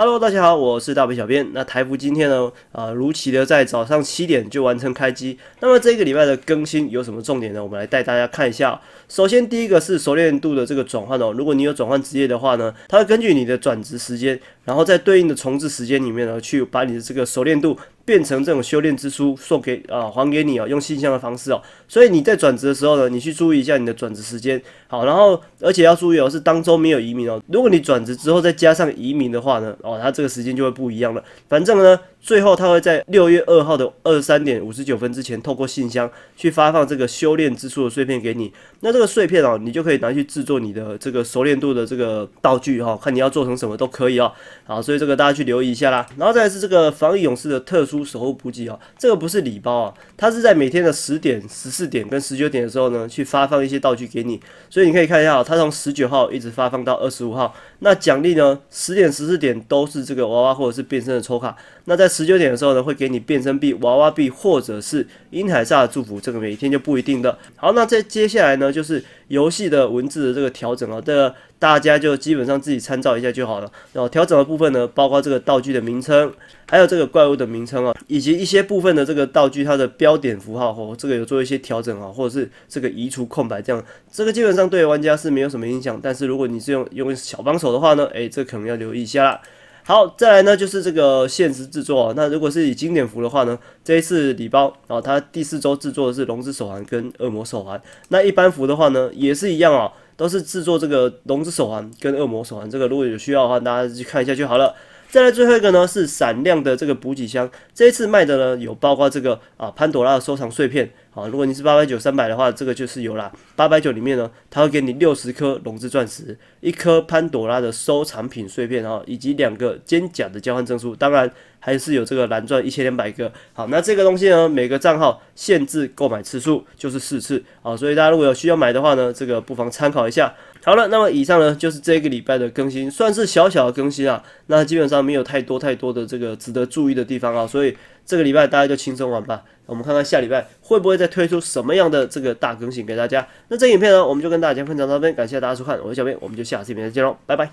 Hello，大家好，我是大北小编。那台服今天呢，啊，如期的在早上七点就完成开机。那么这个礼拜的更新有什么重点呢？我们来带大家看一下。首先第一个是熟练度的这个转换哦，如果你有转换职业的话呢，它会根据你的转职时间。然后在对应的重置时间里面呢，去把你的这个熟练度变成这种修炼之书送给啊，还给你啊，用信箱的方式哦。所以你在转职的时候呢，你去注意一下你的转职时间。好，然后而且要注意哦，是当周没有移民哦。如果你转职之后再加上移民的话呢，哦，它这个时间就会不一样了。反正呢。最后，他会在六月二号的二十三点五十九分之前，透过信箱去发放这个修炼之初的碎片给你。那这个碎片哦，你就可以拿去制作你的这个熟练度的这个道具哈，看你要做成什么都可以哦。好，所以这个大家去留意一下啦。然后再是这个防御勇士的特殊守护补给啊，这个不是礼包啊，它是在每天的十点、十四点跟十九点的时候呢，去发放一些道具给你。所以你可以看一下哦，它从十九号一直发放到二十五号。那奖励呢，十点、十四点都是这个娃娃或者是变身的抽卡。那在十九点的时候呢，会给你变身币、娃娃币或者是英海下的祝福，这个每一天就不一定的。好，那在接下来呢，就是游戏的文字的这个调整啊，这个大家就基本上自己参照一下就好了。然后调整的部分呢，包括这个道具的名称，还有这个怪物的名称啊，以及一些部分的这个道具它的标点符号或这个有做一些调整啊，或者是这个移除空白这样，这个基本上对玩家是没有什么影响。但是如果你是用用小帮手的话呢，诶，这可能要留意一下。好，再来呢，就是这个限时制作。那如果是以经典服的话呢，这一次礼包啊，它第四周制作的是龙之手环跟恶魔手环。那一般服的话呢，也是一样啊，都是制作这个龙之手环跟恶魔手环。这个如果有需要的话，大家去看一下就好了。再来最后一个呢，是闪亮的这个补给箱。这一次卖的呢，有包括这个啊潘朵拉的收藏碎片。啊，如果你是八百九三百的话，这个就是有啦。八百九里面呢，它会给你六十颗龙之钻石，一颗潘朵拉的收藏品碎片啊，以及两个肩甲的交换证书。当然还是有这个蓝钻一千两百个。好，那这个东西呢，每个账号限制购买次数就是四次。好，所以大家如果有需要买的话呢，这个不妨参考一下。好了，那么以上呢就是这个礼拜的更新，算是小小的更新啊。那基本上没有太多太多的这个值得注意的地方啊，所以这个礼拜大家就轻松玩吧。我们看看下礼拜会不会再推出什么样的这个大更新给大家。那这影片呢，我们就跟大家分享到这边，感谢大家收看，我是小编，我们就下次影片再见喽，拜拜。